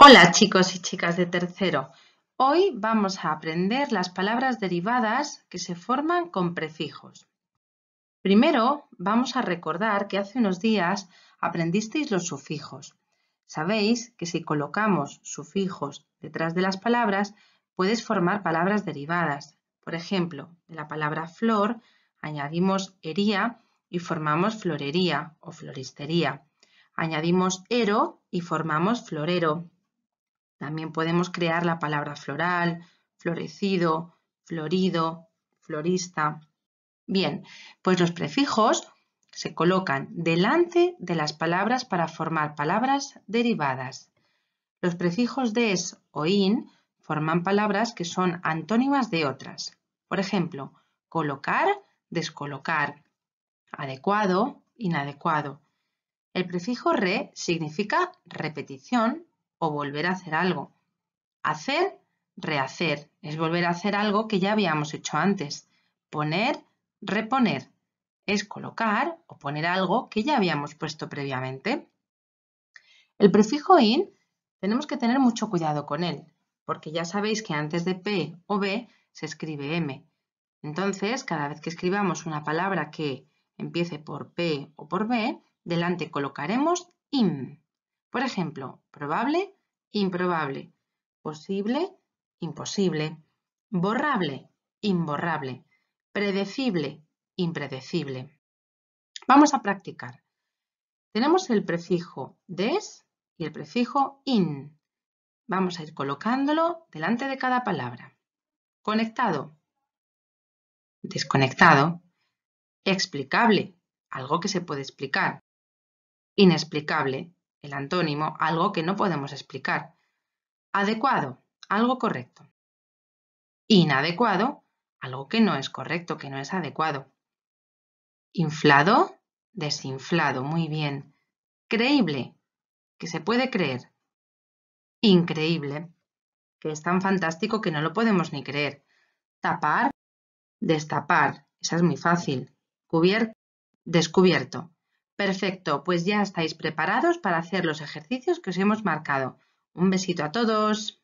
Hola chicos y chicas de tercero. Hoy vamos a aprender las palabras derivadas que se forman con prefijos. Primero vamos a recordar que hace unos días aprendisteis los sufijos. Sabéis que si colocamos sufijos detrás de las palabras puedes formar palabras derivadas. Por ejemplo, de la palabra flor añadimos hería y formamos florería o floristería. Añadimos ero y formamos florero también podemos crear la palabra floral, florecido, florido, florista. Bien, pues los prefijos se colocan delante de las palabras para formar palabras derivadas. Los prefijos des o in forman palabras que son antónimas de otras. Por ejemplo, colocar, descolocar, adecuado, inadecuado. El prefijo re significa repetición o volver a hacer algo. Hacer, rehacer, es volver a hacer algo que ya habíamos hecho antes. Poner, reponer, es colocar o poner algo que ya habíamos puesto previamente. El prefijo in tenemos que tener mucho cuidado con él, porque ya sabéis que antes de P o B se escribe M. Entonces, cada vez que escribamos una palabra que empiece por P o por B, delante colocaremos in. Por ejemplo, probable, improbable, posible, imposible, borrable, imborrable, predecible, impredecible. Vamos a practicar. Tenemos el prefijo des y el prefijo in. Vamos a ir colocándolo delante de cada palabra. Conectado. Desconectado. Explicable. Algo que se puede explicar. Inexplicable el antónimo, algo que no podemos explicar. Adecuado, algo correcto. Inadecuado, algo que no es correcto, que no es adecuado. Inflado, desinflado, muy bien. Creíble, que se puede creer. Increíble, que es tan fantástico que no lo podemos ni creer. Tapar, destapar, esa es muy fácil. Cubierto, descubierto. Perfecto, pues ya estáis preparados para hacer los ejercicios que os hemos marcado. Un besito a todos.